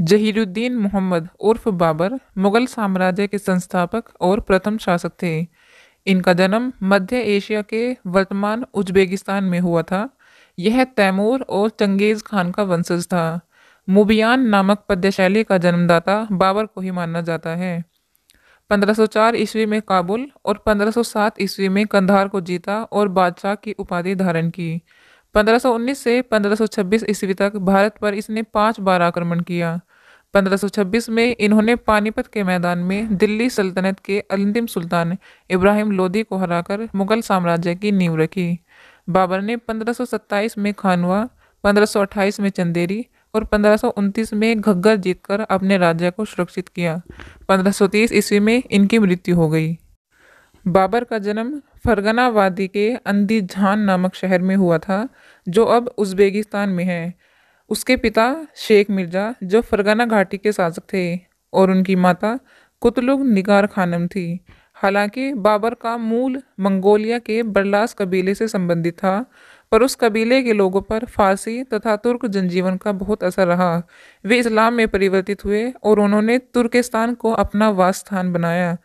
जहीरुद्दीन मोहम्मद उर्फ बाबर मुग़ल साम्राज्य के संस्थापक और प्रथम शासक थे इनका जन्म मध्य एशिया के वर्तमान उज्बेकिस्तान में हुआ था यह तैमूर और चंगेज़ खान का वंशज था मुबियान नामक पद्यशैली का जन्मदाता बाबर को ही माना जाता है 1504 ईस्वी में काबुल और 1507 ईस्वी में कंधार को जीता और बादशाह की उपाधि धारण की 1519 से 1526 ईस्वी तक भारत पर इसने पांच बार आक्रमण किया 1526 में इन्होंने पानीपत के मैदान में दिल्ली सल्तनत के अंतिम सुल्तान इब्राहिम लोदी को हराकर मुगल साम्राज्य की नींव रखी बाबर ने 1527 में खानवा 1528 में चंदेरी और 1529 में घग्गर जीतकर अपने राज्य को सुरक्षित किया 1530 ईस्वी में इनकी मृत्यु हो गई बाबर का जन्म फरगना वादी के अंदीजान नामक शहर में हुआ था जो अब उज्बेगिस्तान में है उसके पिता शेख मिर्ज़ा जो फरगना घाटी के शासक थे और उनकी माता कुतलुग निगार खानम थी हालांकि बाबर का मूल मंगोलिया के बरलास कबीले से संबंधित था पर उस कबीले के लोगों पर फारसी तथा तुर्क जनजीवन का बहुत असर रहा वे इस्लाम में परिवर्तित हुए और उन्होंने तुर्किस्तान को अपना वास स्थान बनाया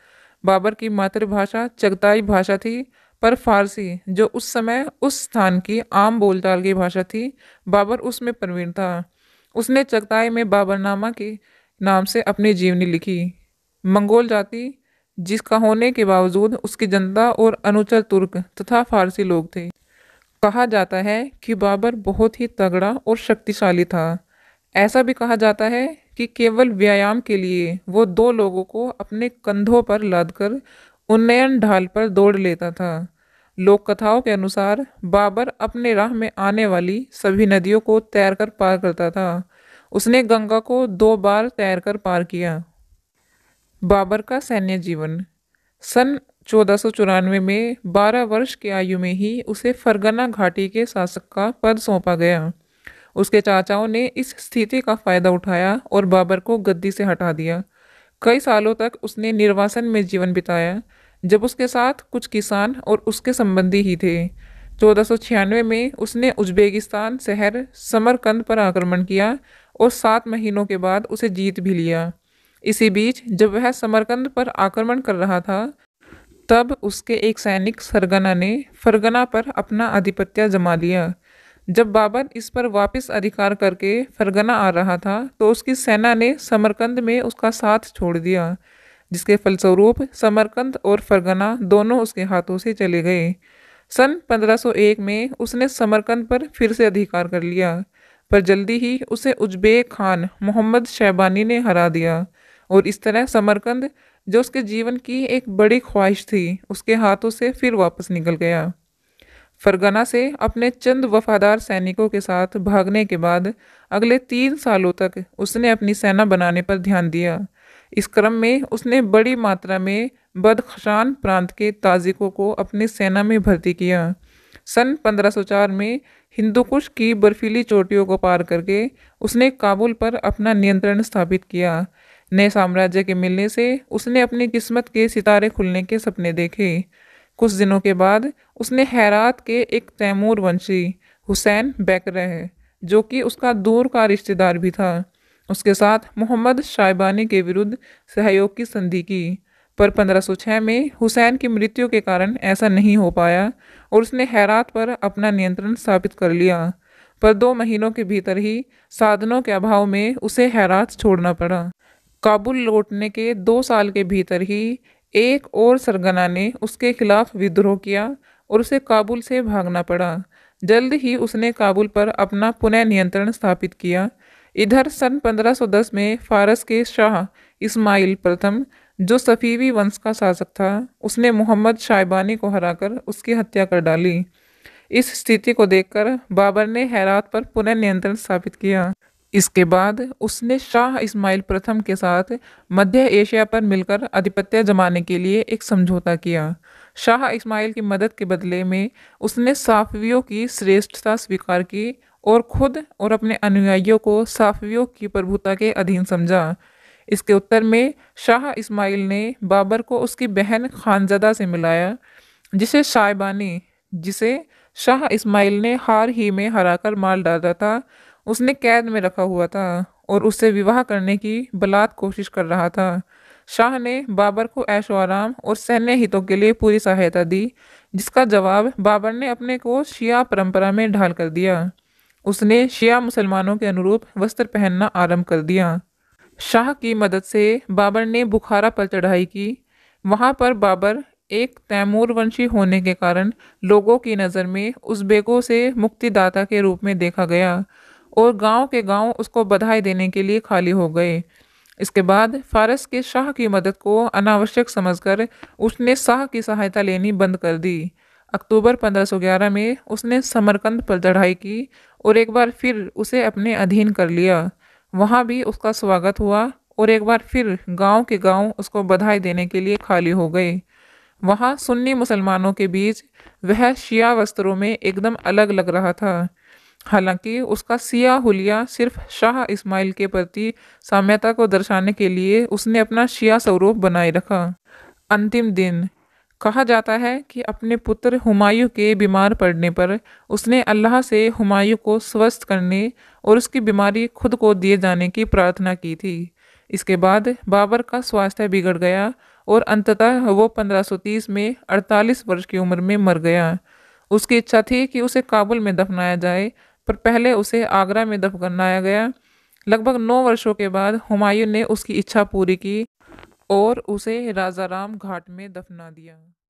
बाबर की मातृभाषा चगताई भाषा थी पर फारसी जो उस समय उस स्थान की आम बोलचाल की भाषा थी बाबर उसमें प्रवीण था उसने चगताई में बाबरनामा के नाम से अपनी जीवनी लिखी मंगोल जाति जिसका होने के बावजूद उसकी जनता और अनुचर तुर्क तथा फारसी लोग थे कहा जाता है कि बाबर बहुत ही तगड़ा और शक्तिशाली था ऐसा भी कहा जाता है कि केवल व्यायाम के लिए वो दो लोगों को अपने कंधों पर लादकर उन्नयन ढाल पर दौड़ लेता था लोक कथाओं के अनुसार बाबर अपने राह में आने वाली सभी नदियों को तैर कर पार करता था उसने गंगा को दो बार तैर कर पार किया बाबर का सैन्य जीवन सन चौदह में 12 वर्ष की आयु में ही उसे फरगना घाटी के शासक का पद सौंपा गया उसके चाचाओं ने इस स्थिति का फ़ायदा उठाया और बाबर को गद्दी से हटा दिया कई सालों तक उसने निर्वासन में जीवन बिताया जब उसके साथ कुछ किसान और उसके संबंधी ही थे चौदह में उसने उज्बेकिस्तान शहर समरकंद पर आक्रमण किया और सात महीनों के बाद उसे जीत भी लिया इसी बीच जब वह समरकंद पर आक्रमण कर रहा था तब उसके एक सैनिक सरगना ने फरगना पर अपना आधिपत्य जमा लिया जब बाबर इस पर वापस अधिकार करके फरगना आ रहा था तो उसकी सेना ने समरकंद में उसका साथ छोड़ दिया जिसके फलस्वरूप समरकंद और फरगना दोनों उसके हाथों से चले गए सन 1501 में उसने समरकंद पर फिर से अधिकार कर लिया पर जल्दी ही उसे उज्बेक खान मोहम्मद शैबानी ने हरा दिया और इस तरह समरकंद जो उसके जीवन की एक बड़ी ख्वाहिश थी उसके हाथों से फिर वापस निकल गया फरगना से अपने चंद वफादार सैनिकों के साथ भागने के बाद अगले तीन सालों तक उसने अपनी सेना बनाने पर ध्यान दिया इस क्रम में उसने बड़ी मात्रा में बदखशान प्रांत के ताजिकों को अपनी सेना में भर्ती किया सन 1504 में हिंदू कुश की बर्फीली चोटियों को पार करके उसने काबुल पर अपना नियंत्रण स्थापित किया नए साम्राज्य के मिलने से उसने अपनी किस्मत के सितारे खुलने के सपने देखे कुछ दिनों के बाद उसने हैरात के एक तैमूर वंशी हुसैन बैकरह जो कि उसका दूर का रिश्तेदार भी था उसके साथ मोहम्मद शाइबानी के विरुद्ध सहयोग की संधि की पर 1506 में हुसैन की मृत्यु के कारण ऐसा नहीं हो पाया और उसने हैरात पर अपना नियंत्रण स्थापित कर लिया पर दो महीनों के भीतर ही साधनों के अभाव में उसे हैरात छोड़ना पड़ा काबुल लौटने के दो साल के भीतर ही एक और सरगना ने उसके खिलाफ विद्रोह किया और उसे काबुल से भागना पड़ा जल्द ही उसने काबुल पर अपना पुनः नियंत्रण स्थापित किया इधर सन 1510 में फारस के शाह इस्माइल प्रथम जो सफ़ीवी वंश का शासक था उसने मोहम्मद शाइबानी को हराकर उसकी हत्या कर डाली इस स्थिति को देखकर बाबर ने हैरात पर पुनः नियंत्रण स्थापित किया इसके बाद उसने शाह इस्माइल प्रथम के साथ मध्य एशिया पर मिलकर आधिपत्य जमाने के लिए एक समझौता किया शाह इस्माइल की मदद के बदले में उसने साफवियों की श्रेष्ठता स्वीकार की और खुद और अपने अनुयायियों को साफवियों की प्रभुता के अधीन समझा इसके उत्तर में शाह इस्माइल ने बाबर को उसकी बहन खानजदा से मिलाया जिसे शायबानी जिसे शाह इस्माइल ने हार ही में हराकर मार डाला था उसने कैद में रखा हुआ था और उससे विवाह करने की बलात् कोशिश कर रहा था शाह ने बाबर को ऐशो आराम और सैन्य हितों के लिए पूरी सहायता दी जिसका जवाब बाबर ने अपने को शिया परंपरा में ढाल कर दिया उसने शिया मुसलमानों के अनुरूप वस्त्र पहनना आरंभ कर दिया शाह की मदद से बाबर ने बुखारा पर चढ़ाई की वहाँ पर बाबर एक तैमूर वंशी होने के कारण लोगों की नज़र में उस बेगो से मुक्तिदाता के रूप में देखा गया और गांव के गांव उसको बधाई देने के लिए खाली हो गए इसके बाद फारस के शाह की मदद को अनावश्यक समझकर उसने शाह की सहायता लेनी बंद कर दी अक्टूबर 1511 में उसने समरकंद पर चढ़ाई की और एक बार फिर उसे अपने अधीन कर लिया वहाँ भी उसका स्वागत हुआ और एक बार फिर गांव के गांव उसको बधाई देने के लिए खाली हो गए वहाँ सुन्नी मुसलमानों के बीच वह शिया वस्त्रों में एकदम अलग लग रहा था हालांकि उसका सिया हुलिया सिर्फ शाह इस्माइल के प्रति साम्यता को दर्शाने के लिए उसने अपना शिया स्वरूप बनाए रखा अंतिम दिन कहा जाता है कि अपने पुत्र हुमायूं के बीमार पड़ने पर उसने अल्लाह से हुमायूं को स्वस्थ करने और उसकी बीमारी खुद को दिए जाने की प्रार्थना की थी इसके बाद बाबर का स्वास्थ्य बिगड़ गया और अंततः वो 1530 में 48 वर्ष की उम्र में मर गया उसकी इच्छा थी कि उसे काबुल में दफनाया जाए पर पहले उसे आगरा में दफन करनाया गया लगभग नौ वर्षों के बाद हुमायूं ने उसकी इच्छा पूरी की और उसे राजाराम घाट में दफना दिया